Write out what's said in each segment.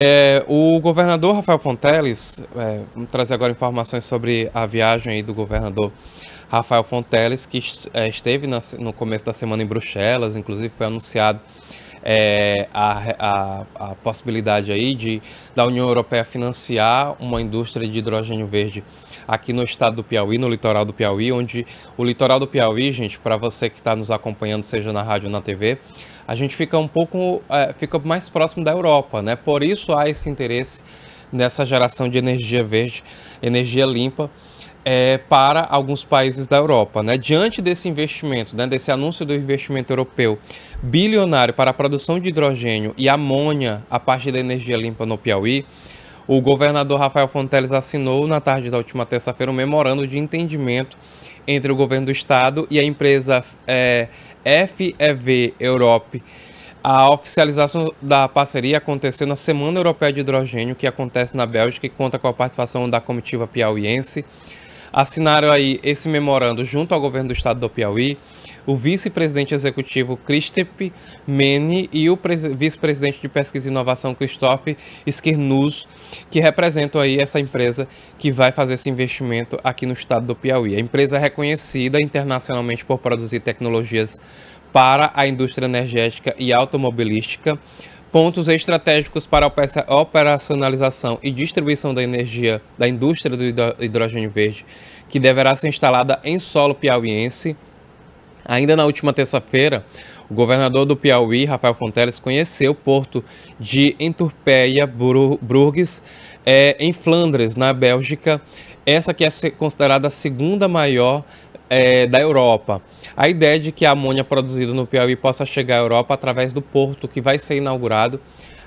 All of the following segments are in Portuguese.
É, o governador Rafael Fonteles, é, vamos trazer agora informações sobre a viagem do governador Rafael Fonteles, que é, esteve na, no começo da semana em Bruxelas, inclusive foi anunciado é, a, a, a, possibilidade aí de da União Europeia financiar uma indústria de hidrogênio verde aqui no estado do Piauí, no litoral do Piauí, onde o litoral do Piauí, gente, para você que está nos acompanhando, seja na rádio ou na TV, a gente fica um pouco, é, fica mais próximo da Europa, né? Por isso há esse interesse nessa geração de energia verde, energia limpa. É, para alguns países da Europa. Né? Diante desse investimento, né, desse anúncio do investimento europeu bilionário para a produção de hidrogênio e amônia a partir da energia limpa no Piauí, o governador Rafael Fonteles assinou na tarde da última terça-feira um memorando de entendimento entre o governo do estado e a empresa é, FEV Europe. A oficialização da parceria aconteceu na Semana Europeia de Hidrogênio, que acontece na Bélgica e conta com a participação da comitiva piauiense, assinaram aí esse memorando junto ao governo do estado do Piauí, o vice-presidente executivo Christophe Mene e o vice-presidente de pesquisa e inovação Christophe Skirnus, que representam aí essa empresa que vai fazer esse investimento aqui no estado do Piauí. A empresa é reconhecida internacionalmente por produzir tecnologias para a indústria energética e automobilística, pontos estratégicos para a operacionalização e distribuição da energia da indústria do hidrogênio verde, que deverá ser instalada em solo piauiense. Ainda na última terça-feira, o governador do Piauí, Rafael Fonteles, conheceu o porto de Enturpeia Bruges, é, em Flandres, na Bélgica. Essa que é considerada a segunda maior é, da Europa. A ideia é de que a amônia produzida no Piauí possa chegar à Europa através do porto que vai ser inaugurado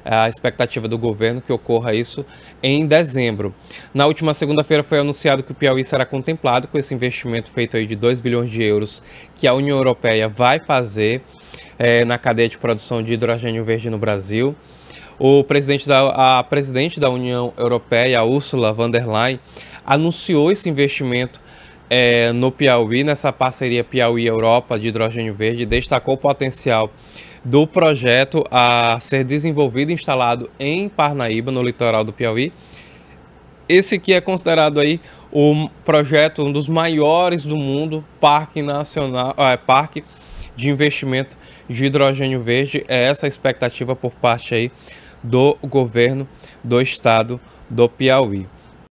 é a expectativa do governo que ocorra isso em dezembro. Na última segunda-feira foi anunciado que o Piauí será contemplado com esse investimento feito aí de 2 bilhões de euros que a União Europeia vai fazer é, na cadeia de produção de hidrogênio verde no Brasil. O presidente da, a presidente da União Europeia, Ursula von der Leyen, anunciou esse investimento é, no Piauí, nessa parceria Piauí-Europa de hidrogênio verde, destacou o potencial do projeto a ser desenvolvido e instalado em Parnaíba, no litoral do Piauí. Esse que é considerado aí o projeto, um dos maiores do mundo, parque nacional, ah, é, parque de investimento de hidrogênio verde. É essa a expectativa por parte aí do governo do estado do Piauí.